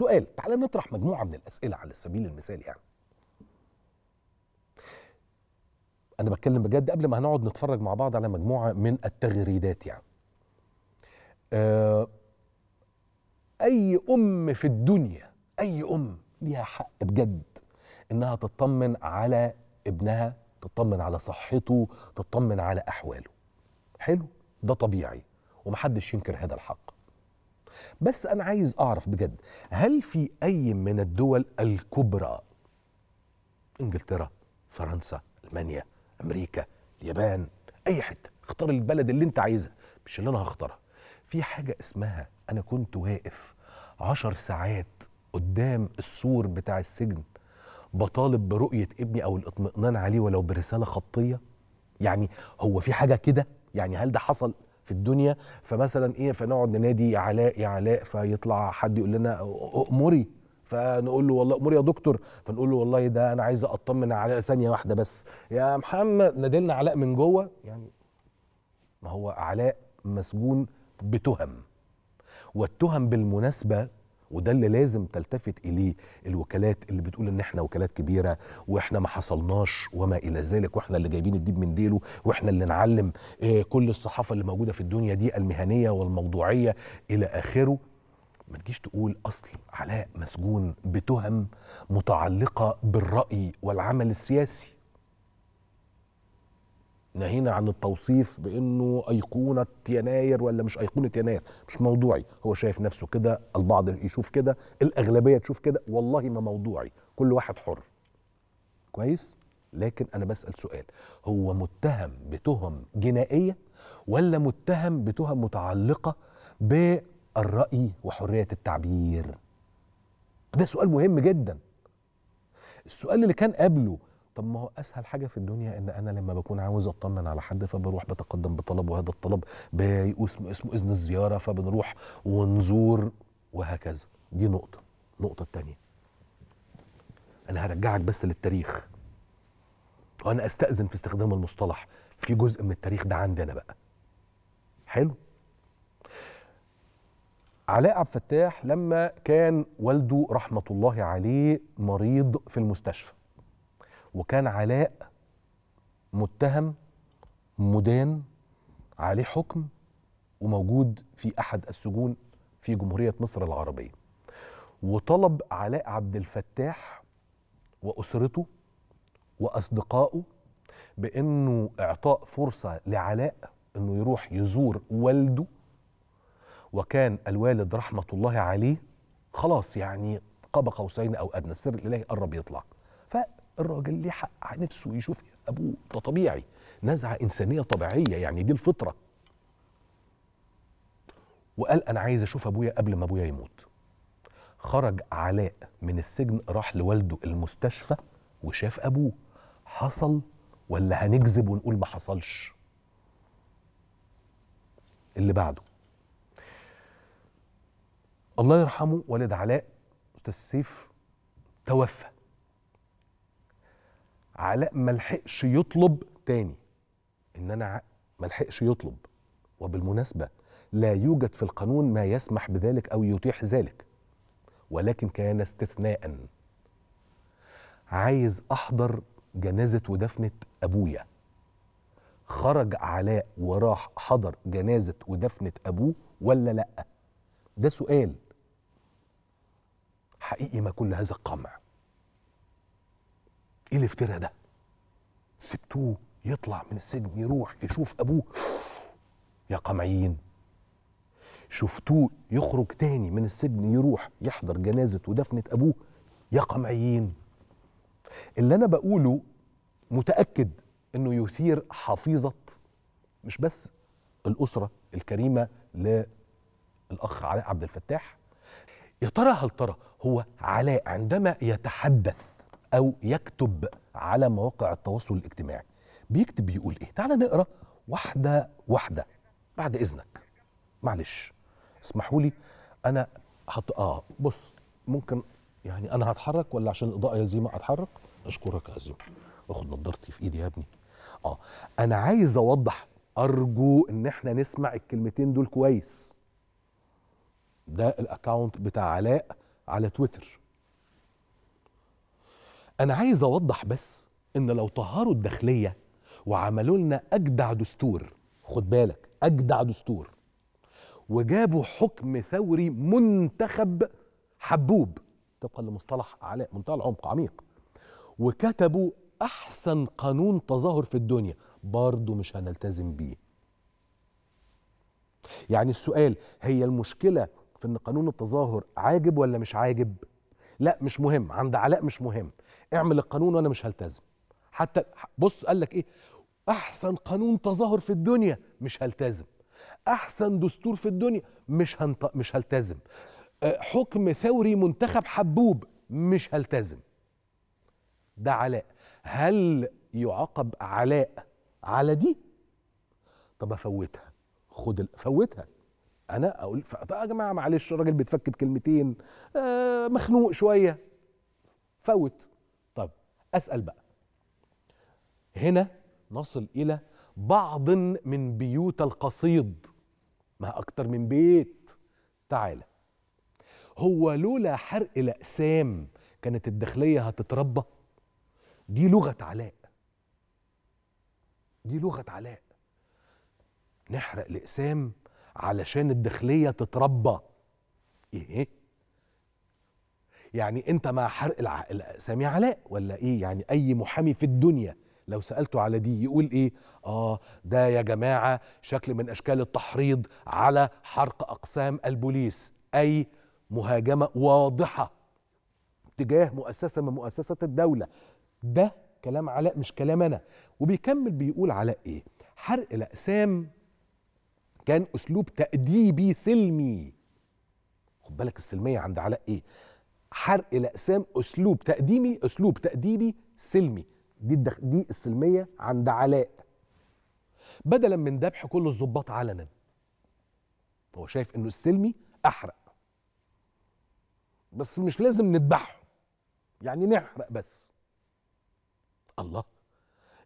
سؤال تعال نطرح مجموعه من الاسئله على سبيل المثال يعني انا بتكلم بجد قبل ما هنقعد نتفرج مع بعض على مجموعه من التغريدات يعني آه، اي ام في الدنيا اي ام ليها حق بجد انها تطمن على ابنها تطمن على صحته تطمن على احواله حلو ده طبيعي ومحدش ينكر هذا الحق بس انا عايز اعرف بجد هل في اي من الدول الكبرى انجلترا فرنسا المانيا امريكا اليابان اي حته اختار البلد اللي انت عايزها مش اللي انا هختارها في حاجه اسمها انا كنت واقف عشر ساعات قدام السور بتاع السجن بطالب برؤيه ابني او الاطمئنان عليه ولو برساله خطيه يعني هو في حاجه كده يعني هل ده حصل في الدنيا فمثلا ايه فنقعد ننادي علاء يا علاء فيطلع حد يقول لنا امري فنقول له والله امري يا دكتور فنقول له والله ده انا عايز اطمن على ثانيه واحده بس يا محمد نادلنا علاء من جوه يعني ما هو علاء مسجون بتهم والتهم بالمناسبه وده اللي لازم تلتفت اليه الوكالات اللي بتقول ان احنا وكالات كبيره واحنا ما حصلناش وما الى ذلك واحنا اللي جايبين الديب من ديله واحنا اللي نعلم آه، كل الصحافه اللي موجوده في الدنيا دي المهنيه والموضوعيه الى اخره ما تجيش تقول اصل علاء مسجون بتهم متعلقه بالراي والعمل السياسي نهينا عن التوصيف بانه ايقونه يناير ولا مش ايقونه يناير مش موضوعي هو شايف نفسه كده البعض يشوف كده الاغلبيه تشوف كده والله ما موضوعي كل واحد حر كويس لكن انا بسال سؤال هو متهم بتهم جنائيه ولا متهم بتهم متعلقه بالراي وحريه التعبير ده سؤال مهم جدا السؤال اللي كان قبله طب ما هو اسهل حاجه في الدنيا ان انا لما بكون عاوز اطمن على حد فبروح بتقدم بطلب وهذا الطلب بيقوس اسمه اذن الزياره فبنروح ونزور وهكذا دي نقطه النقطه الثانيه انا هرجعك بس للتاريخ وانا استاذن في استخدام المصطلح في جزء من التاريخ ده عندي انا بقى حلو علاء عبد الفتاح لما كان والده رحمه الله عليه مريض في المستشفى وكان علاء متهم مدان عليه حكم وموجود في احد السجون في جمهوريه مصر العربيه وطلب علاء عبد الفتاح واسرته واصدقائه بانه اعطاء فرصه لعلاء انه يروح يزور والده وكان الوالد رحمه الله عليه خلاص يعني قاب قوسين او ادنى السر الالهي قرب يطلع الراجل ليه حق نفسه يشوف ابوه ده طبيعي نزعه انسانيه طبيعيه يعني دي الفطره وقال انا عايز اشوف ابويا قبل ما ابويا يموت خرج علاء من السجن راح لوالده المستشفى وشاف ابوه حصل ولا هنكذب ونقول ما حصلش اللي بعده الله يرحمه والد علاء استاذ سيف توفى علاء ما لحقش يطلب تاني ان انا ما لحقش يطلب وبالمناسبه لا يوجد في القانون ما يسمح بذلك او يتيح ذلك ولكن كان استثناء عايز احضر جنازه ودفنه ابويا خرج علاء وراح حضر جنازه ودفنه ابوه ولا لا ده سؤال حقيقي ما كل هذا القمع ايه الافتراء ده سبتوه يطلع من السجن يروح يشوف ابوه يا قمعيين شفتوه يخرج تاني من السجن يروح يحضر جنازة ودفنة أبوه يا قمعيين اللي أنا بقوله متأكد أنه يثير حفيظة مش بس الأسرة الكريمة للأخ علاء عبد الفتاح يا ترى هل ترى هو علاء عندما يتحدث او يكتب على مواقع التواصل الاجتماعي بيكتب بيقول ايه تعال نقرا واحده واحده بعد اذنك معلش اسمحوا لي انا هط... اه بص ممكن يعني انا هتحرك ولا عشان الاضاءه يا زيما اتحرك اشكرك يا زيما اخد نضارتي في ايدي يا ابني اه انا عايز اوضح ارجو ان احنا نسمع الكلمتين دول كويس ده الاكونت بتاع علاء على تويتر أنا عايز أوضح بس إن لو طهروا الداخلية وعملوا لنا أجدع دستور خد بالك أجدع دستور وجابوا حكم ثوري منتخب حبوب طبقا لمصطلح علاء منتهى العمق عميق وكتبوا أحسن قانون تظاهر في الدنيا برضه مش هنلتزم بيه يعني السؤال هي المشكلة في ان قانون التظاهر عاجب ولا مش عاجب لا مش مهم عند علاء مش مهم اعمل القانون وانا مش هلتزم حتى بص قال لك ايه احسن قانون تظاهر في الدنيا مش هلتزم احسن دستور في الدنيا مش هنط... مش هلتزم آه، حكم ثوري منتخب حبوب مش هلتزم ده علاء هل يعاقب علاء على دي طب افوتها خد فوتها انا اقول يا جماعه معلش الراجل بيتفك بكلمتين آه مخنوق شويه فوت أسأل بقى هنا نصل إلى بعض من بيوت القصيد ما أكتر من بيت تعالى هو لولا حرق الأقسام كانت الداخلية هتتربى دي لغة علاء دي لغة علاء نحرق الأقسام علشان الداخلية تتربى إيه يعني انت مع حرق العقل سامي علاء ولا ايه يعني اي محامي في الدنيا لو سالته على دي يقول ايه اه ده يا جماعه شكل من اشكال التحريض على حرق اقسام البوليس اي مهاجمه واضحه تجاه مؤسسه من مؤسسات الدوله ده كلام علاء مش كلام انا وبيكمل بيقول علاء ايه حرق الاقسام كان اسلوب تاديبي سلمي خد بالك السلميه عند علاء ايه حرق الاقسام اسلوب تقديمي اسلوب تاديبي سلمي دي الدخ... دي السلميه عند علاء بدلا من ذبح كل الظباط علنا هو شايف انه السلمي احرق بس مش لازم نذبحه يعني نحرق بس الله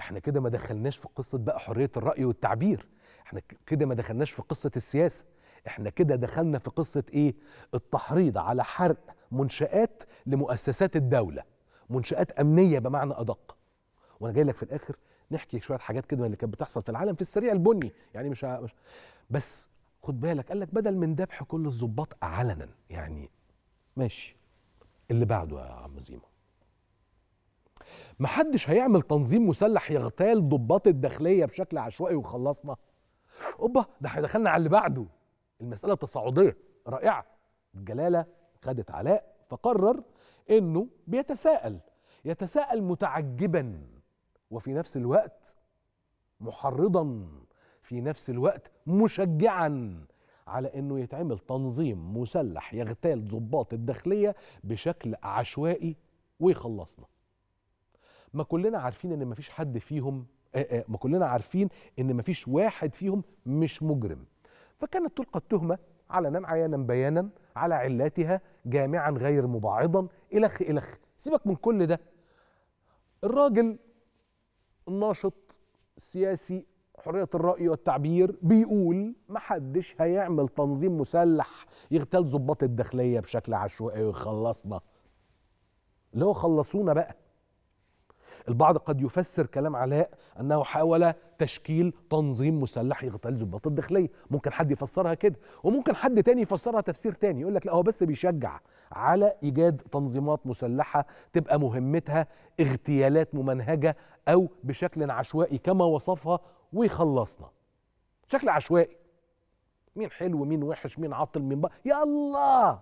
احنا كده ما دخلناش في قصه بقى حريه الراي والتعبير احنا كده ما دخلناش في قصه السياسه احنا كده دخلنا في قصه ايه التحريض على حرق منشآت لمؤسسات الدولة منشآت أمنية بمعنى أدق وأنا جاي لك في الآخر نحكي شوية حاجات كده اللي كانت بتحصل في العالم في السريع البني يعني مش, مش بس خد بالك قال لك بدل من ذبح كل الظباط علنا يعني ماشي اللي بعده يا عم زيمة محدش هيعمل تنظيم مسلح يغتال ضباط الداخليه بشكل عشوائي وخلصنا اوبا ده احنا دخلنا على اللي بعده المساله تصاعديه رائعه الجلاله خدت علاء فقرر انه بيتساءل يتساءل متعجبا وفي نفس الوقت محرضا في نفس الوقت مشجعا على انه يتعمل تنظيم مسلح يغتال ضباط الداخليه بشكل عشوائي ويخلصنا ما كلنا عارفين ان مفيش حد فيهم آآ آآ ما كلنا عارفين ان مفيش واحد فيهم مش مجرم فكانت تلقى التهمه علنا عيانا بيانا على علاتها جامعا غير مباعضا إلخ إلخ سيبك من كل ده الراجل الناشط السياسي حرية الرأي والتعبير بيقول محدش هيعمل تنظيم مسلح يغتال ضباط الداخلية بشكل عشوائي ويخلصنا اللي هو خلصونا بقى البعض قد يفسر كلام علاء أنه حاول تشكيل تنظيم مسلح يغتال ضباط الداخلية ممكن حد يفسرها كده وممكن حد تاني يفسرها تفسير تاني يقول لك لا هو بس بيشجع على إيجاد تنظيمات مسلحة تبقى مهمتها اغتيالات ممنهجة أو بشكل عشوائي كما وصفها ويخلصنا بشكل عشوائي مين حلو مين وحش مين عاطل مين بقى يا الله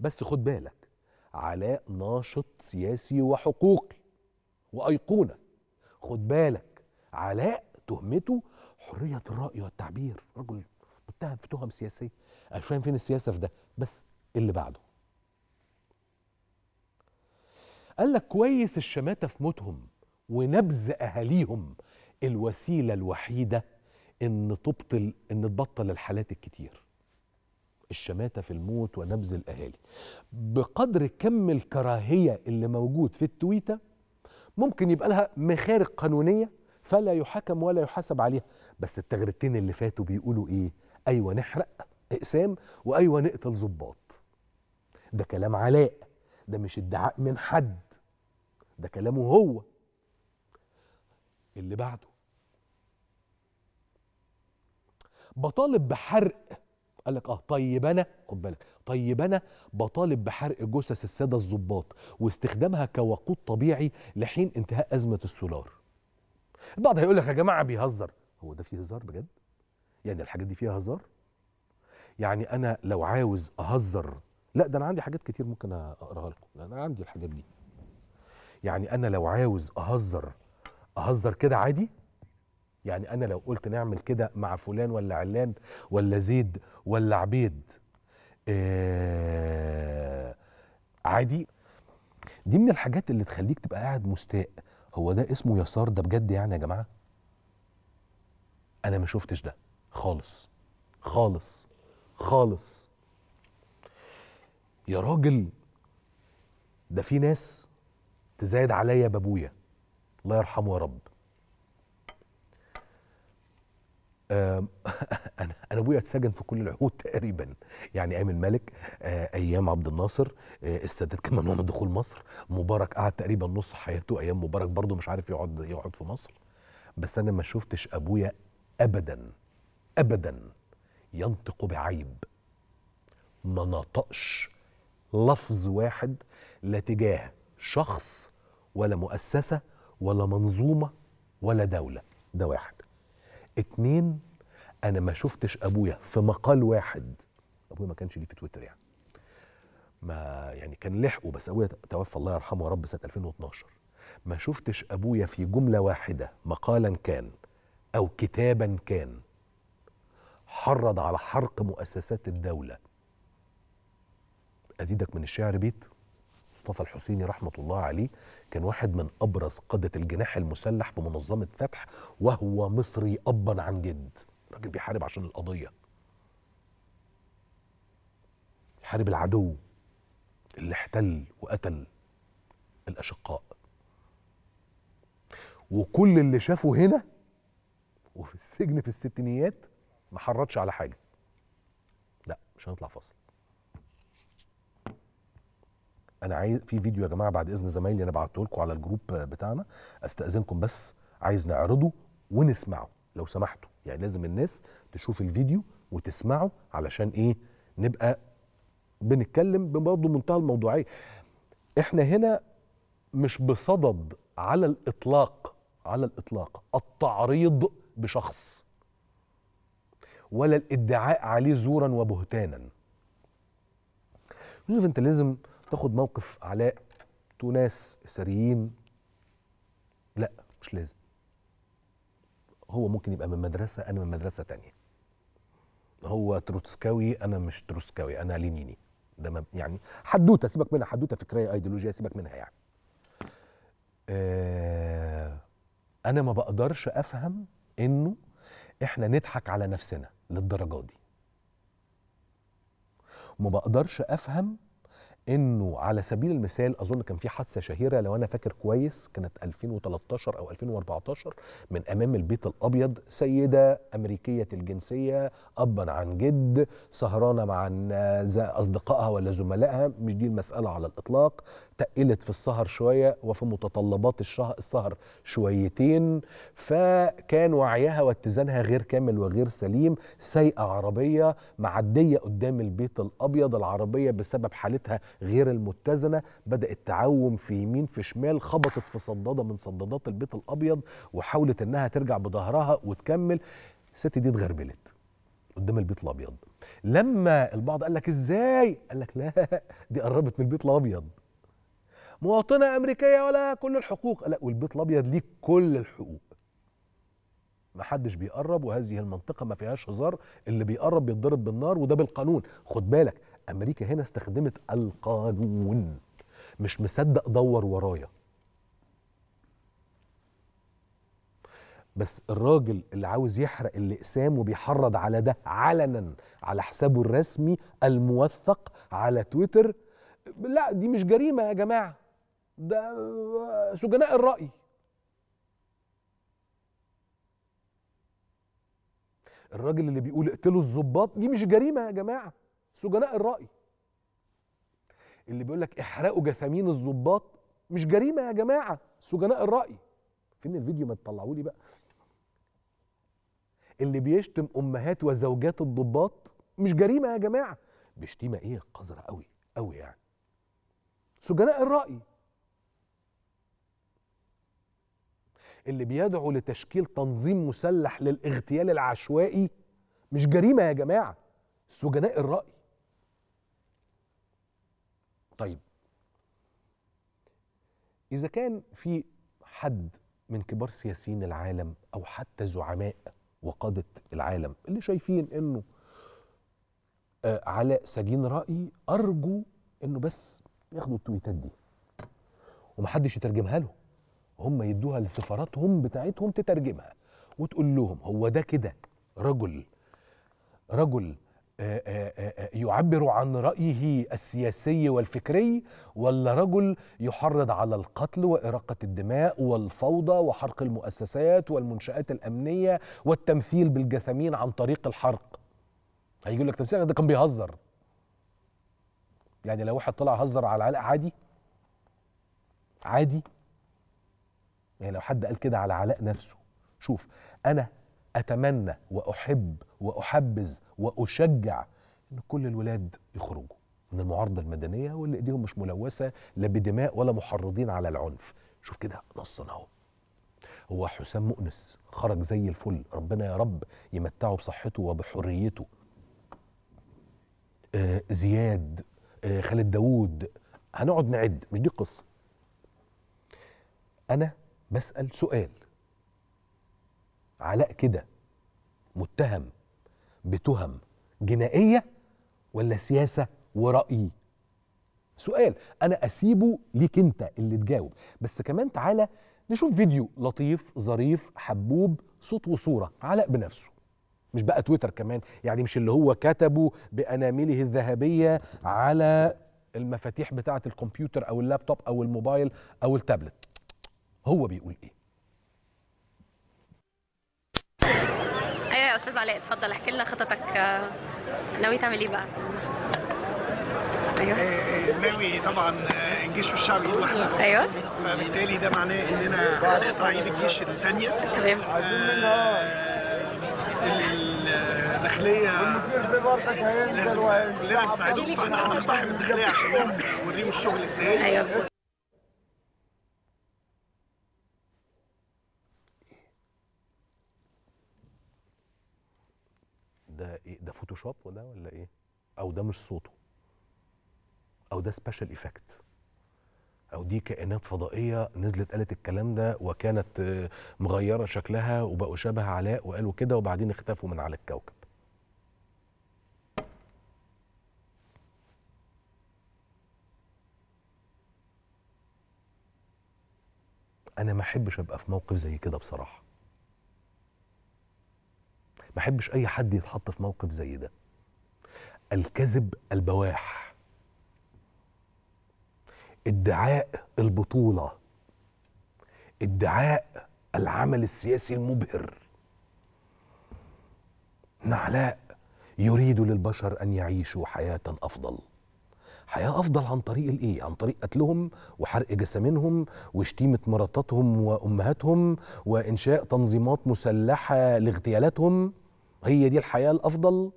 بس خد بالك علاء ناشط سياسي وحقوقي وايقونه خد بالك علاء تهمته حريه الراي والتعبير رجل متهم في تهم سياسيه انا مش فاهم فين السياسه في ده بس اللي بعده قال لك كويس الشماته في موتهم ونبذ اهاليهم الوسيله الوحيده ان تبطل ان تبطل الحالات الكتير الشماتة في الموت ونبذ الأهالي بقدر كم الكراهية اللي موجود في التويتة ممكن يبقى لها مخارج قانونيه فلا يحكم ولا يحاسب عليها بس التغريدتين اللي فاتوا بيقولوا ايه ايوه نحرق اقسام وايوه نقتل ظباط ده كلام علاء ده مش ادعاء من حد ده كلامه هو اللي بعده بطالب بحرق قال لك اه طيب انا خد بالك طيب انا بطالب بحرق جثث الساده الضباط واستخدامها كوقود طبيعي لحين انتهاء ازمه السولار البعض هيقول لك يا جماعه بيهزر هو ده فيه هزار بجد يعني الحاجات دي فيها هزار يعني انا لو عاوز اهزر لا ده انا عندي حاجات كتير ممكن اقراها لكم انا عندي الحاجات دي يعني انا لو عاوز اهزر اهزر كده عادي يعني أنا لو قلت نعمل كده مع فلان ولا علان ولا زيد ولا عبيد آه عادي دي من الحاجات اللي تخليك تبقى قاعد مستاء هو ده اسمه يسار ده بجد يعني يا جماعة أنا ما شفتش ده خالص خالص خالص يا راجل ده في ناس تزايد عليا بابويا الله يرحمه يا رب انا انا ابويا اتسجن في كل العهود تقريبا يعني ايام الملك آه، ايام عبد الناصر آه، السادات كان ممنوع من دخول مصر مبارك قعد تقريبا نص حياته ايام مبارك برضه مش عارف يقعد يقعد في مصر بس انا ما شفتش ابويا ابدا ابدا ينطق بعيب ما نطقش لفظ واحد لا تجاه شخص ولا مؤسسه ولا منظومه ولا دوله ده واحد اتنين انا ما شفتش ابويا في مقال واحد ابويا ما كانش ليه في تويتر يعني ما يعني كان لحقه بس ابويا توفى الله يرحمه يا رب سنه 2012 ما شفتش ابويا في جمله واحده مقالا كان او كتابا كان حرض على حرق مؤسسات الدوله ازيدك من الشعر بيت مصطفى الحسيني رحمه الله عليه كان واحد من ابرز قاده الجناح المسلح بمنظمه فتح وهو مصري ابا عن جد راجل بيحارب عشان القضيه حارب العدو اللي احتل وقتل الاشقاء وكل اللي شافه هنا وفي السجن في الستينيات ما حرضش على حاجه لا مش هنطلع فاصل انا عايز في فيديو يا جماعه بعد اذن زمايلي انا بعته لكم على الجروب بتاعنا استاذنكم بس عايز نعرضه ونسمعه لو سمحتوا يعني لازم الناس تشوف الفيديو وتسمعه علشان ايه نبقى بنتكلم برضه منتهى الموضوعيه احنا هنا مش بصدد على الاطلاق على الاطلاق التعريض بشخص ولا الادعاء عليه زورا وبهتانا يوسف انت لازم تاخد موقف علاء تناس سريين لا مش لازم هو ممكن يبقى من مدرسة أنا من مدرسة تانية هو تروتسكاوي أنا مش تروتسكاوي أنا لينيني ده يعني حدوتة سيبك منها حدوتة فكرية أيديولوجية سيبك منها يعني آه أنا ما بقدرش أفهم إنه إحنا نضحك على نفسنا للدرجة دي وما بقدرش أفهم انه على سبيل المثال اظن كان في حادثه شهيره لو انا فاكر كويس كانت 2013 او 2014 من امام البيت الابيض سيده امريكيه الجنسيه ابا عن جد سهرانه مع اصدقائها ولا زملائها مش دي المساله على الاطلاق تقلت في السهر شويه وفي متطلبات الشهر السهر شويتين فكان وعيها واتزانها غير كامل وغير سليم سايقه عربيه معديه قدام البيت الابيض العربيه بسبب حالتها غير المتزنه بدات تعوم في يمين في شمال خبطت في صداده من صدادات البيت الابيض وحاولت انها ترجع بظهرها وتكمل الست دي اتغربلت قدام البيت الابيض لما البعض قال لك ازاي قال لك لا دي قربت من البيت الابيض مواطنه امريكيه ولا كل الحقوق لا والبيت الابيض ليه كل الحقوق ما حدش بيقرب وهذه المنطقه ما فيهاش هزار اللي بيقرب بيتضرب بالنار وده بالقانون خد بالك امريكا هنا استخدمت القانون مش مصدق دور ورايا بس الراجل اللي عاوز يحرق الاقسام وبيحرض على ده علنا على حسابه الرسمي الموثق على تويتر لا دي مش جريمه يا جماعه ده سجناء الرأي الراجل اللي بيقول اقتلوا الظباط دي مش جريمة يا جماعة سجناء الرأي اللي بيقول لك احرقوا جثامين الظباط مش جريمة يا جماعة سجناء الرأي فين الفيديو ما تطلعوا لي بقى اللي بيشتم امهات وزوجات الضباط مش جريمه يا جماعه بشتيمه ايه قذره قوي قوي يعني سجناء الراي اللي بيدعو لتشكيل تنظيم مسلح للاغتيال العشوائي مش جريمه يا جماعه سجناء الراي طيب اذا كان في حد من كبار سياسيين العالم او حتى زعماء وقاده العالم اللي شايفين انه آه علاء سجين راي ارجو انه بس ياخدوا التويتات دي ومحدش يترجمها له هم يدوها لسفاراتهم بتاعتهم تترجمها وتقول لهم هو ده كده رجل رجل آه، آه، آه، يعبر عن رأيه السياسي والفكري ولا رجل يحرض على القتل وإراقة الدماء والفوضى وحرق المؤسسات والمنشآت الأمنية والتمثيل بالجثمين عن طريق الحرق هيجي لك تمثيل ده كان بيهزر يعني لو واحد طلع هزر على العلق عادي عادي يعني لو حد قال كده على علاء نفسه شوف انا اتمنى واحب واحبذ واشجع ان كل الولاد يخرجوا من المعارضه المدنيه واللي ايديهم مش ملوثه لا بدماء ولا محرضين على العنف شوف كده نصا اهو هو حسام مؤنس خرج زي الفل ربنا يا رب يمتعه بصحته وبحريته آه زياد آه خالد داوود هنقعد نعد مش دي القصه انا بسأل سؤال علاء كده متهم بتهم جنائية ولا سياسة ورأي سؤال أنا أسيبه ليك أنت اللي تجاوب بس كمان تعالى نشوف فيديو لطيف ظريف حبوب صوت وصورة علاء بنفسه مش بقى تويتر كمان يعني مش اللي هو كتبه بأنامله الذهبية على المفاتيح بتاعة الكمبيوتر أو اللابتوب أو الموبايل أو التابلت هو بيقول ايه ايوه يا استاذ علاء اتفضل احكي لنا خططك آه، ناوي تعمل ايه بقى ايوه آه، ناوي طبعا آه، الجيش والشعب ايد ايوه فبالتالي ده معناه اننا هنقطع ايد الجيش الثانيه تمام الداخليه لازم كلنا نساعدهم فاحنا هنقتحم الداخليه عشان نوريهم الشغل ازاي ايوه فوتوشوب ده ولا ايه او ده مش صوته او ده سبيشال ايفكت او دي كائنات فضائيه نزلت قالت الكلام ده وكانت آه، مغيره شكلها وبقوا شبه علاء وقالوا كده وبعدين اختفوا من على الكوكب انا ما احبش ابقى في موقف زي كده بصراحه ما احبش اي حد يتحط في موقف زي ده الكذب البواح ادعاء البطوله ادعاء العمل السياسي المبهر نعلاء يريد للبشر ان يعيشوا حياه افضل حياه افضل عن طريق الايه؟ عن طريق قتلهم وحرق جسامينهم وشتيمه مراتاتهم وامهاتهم وانشاء تنظيمات مسلحه لاغتيالاتهم هي دي الحياه الافضل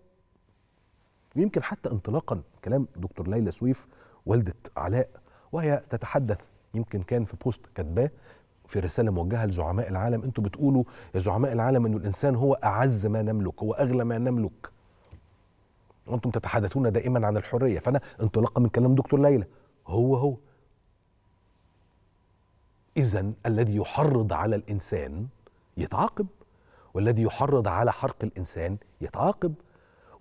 ويمكن حتى انطلاقا كلام دكتور ليلى سويف والده علاء وهي تتحدث يمكن كان في بوست كاتباه في رسالة موجهة لزعماء العالم انتوا بتقولوا يا زعماء العالم انه الانسان هو اعز ما نملك هو اغلى ما نملك وانتم تتحدثون دائما عن الحريه فانا انطلاقا من كلام دكتور ليلى هو هو اذا الذي يحرض على الانسان يتعاقب والذي يحرض على حرق الانسان يتعاقب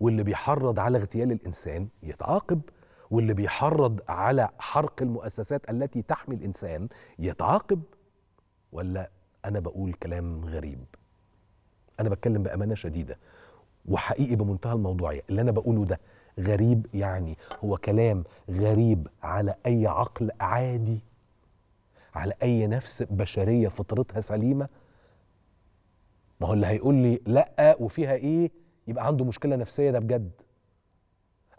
واللي بيحرض على اغتيال الانسان يتعاقب واللي بيحرض على حرق المؤسسات التي تحمي الانسان يتعاقب ولا انا بقول كلام غريب انا بتكلم بامانه شديده وحقيقي بمنتهى الموضوعيه اللي انا بقوله ده غريب يعني هو كلام غريب على اي عقل عادي على اي نفس بشريه فطرتها سليمه ما هو اللي هيقول لي لا وفيها ايه يبقى عنده مشكله نفسيه ده بجد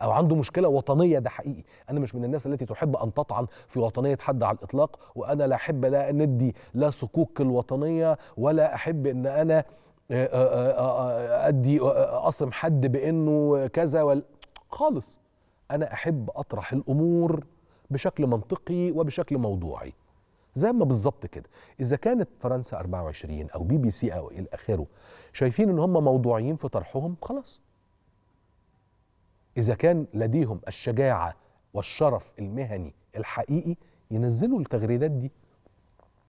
او عنده مشكله وطنيه ده حقيقي انا مش من الناس التي تحب ان تطعن في وطنيه حد على الاطلاق وانا لا احب لا ندي لا صكوك الوطنيه ولا احب ان انا آه، آه، آه، ادي اصم حد بانه كذا ولا خالص انا احب اطرح الامور بشكل منطقي وبشكل موضوعي زي ما بالظبط كده اذا كانت فرنسا 24 او بي بي سي او الى اخره شايفين ان هم موضوعيين في طرحهم خلاص اذا كان لديهم الشجاعه والشرف المهني الحقيقي ينزلوا التغريدات دي